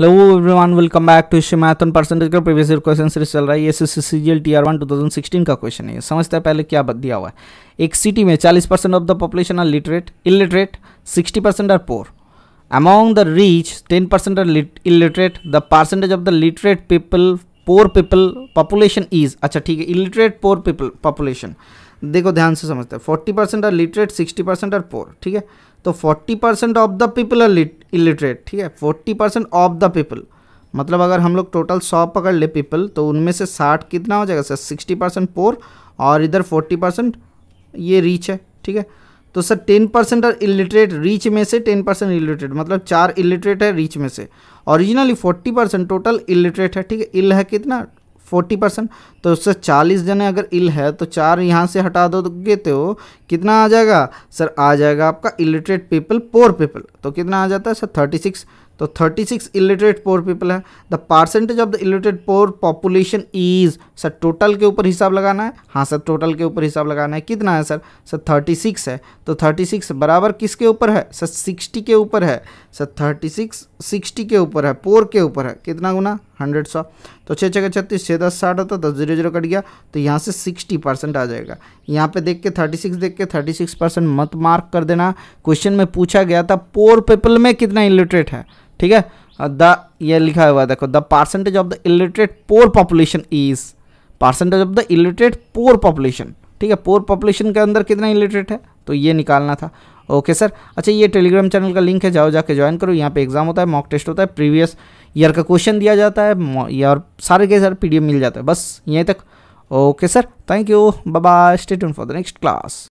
hello everyone welcome back to इश्यू मैथन percentage का प्रीवियस ईयर क्वेश्चन सीरीज चल रहा है S S C G T R one two का क्वेश्चन है समझते हैं पहले क्या दिया हुआ है एक सिटी में 40 percent of the population are literate illiterate 60 percent are poor among the rich 10 percent are illiterate the percentage of the literate people poor people population is अच्छा ठीक है इलिटरेट पोर पीपल पॉपुलेशन देखो ध्यान से समझते हैं forty percent are literate sixty percent are poor ठीक है तो forty percent of the people are illiterate ठीक है forty percent of the people मतलब अगर हम लोग टोटल सौ पकड़ ले पीपल तो उनमें से साठ कितना हो जाएगा सर सिक्सटी परसेंट पोर और इधर फोर्टी परसेंट ये रीच है ठीक है तो sir ten percent are illiterate rich में से टेन परसेंट इलिटरेट मतलब चार इलिटरेट है रीच में से originally forty percent total illiterate है ठीक है इल है कितना फोर्टी परसेंट तो उससे चालीस जने अगर इल है तो चार यहाँ से हटा दोगे तो कितना आ जाएगा सर आ जाएगा आपका इलिटरेट पीपल पोर पीपल तो कितना आ जाता है सर थर्टी सिक्स तो 36 सिक्स इलिटरेट पोर पीपल है the percentage of the illiterate poor population is sir total के ऊपर हिसाब लगाना है हाँ सर टोटल के ऊपर हिसाब लगाना है कितना है सर सर 36 है तो 36 बराबर किसके ऊपर है सर 60 के ऊपर है सर 36 60 के ऊपर है पोर के ऊपर है कितना गुना हंड्रेड सौ तो छः छः छत्तीस छः दस साठ होता तो दस जीरो जीरो कट गया तो यहाँ से सिक्सटी परसेंट आ जाएगा यहाँ पे देख के थर्टी सिक्स देख के थर्टी सिक्स परसेंट मत मार्क कर देना क्वेश्चन में पूछा गया था पोर पीपल में कितना इलिटरेट है ठीक है द ये लिखा हुआ देखो the percentage of the illiterate poor population is percentage of the illiterate poor population ठीक है पोअर पॉपुलेशन के अंदर कितना इलिटरेट है तो ये निकालना था ओके सर अच्छा ये टेलीग्राम चैनल का लिंक है जाओ जाके ज्वाइन करो यहाँ पे एग्जाम होता है मॉक टेस्ट होता है प्रीवियस ईयर का क्वेश्चन दिया जाता है और सारे के सारे पीडीएफ मिल जाता है बस यहीं तक okay sir thank you bye bye stay tune for the next class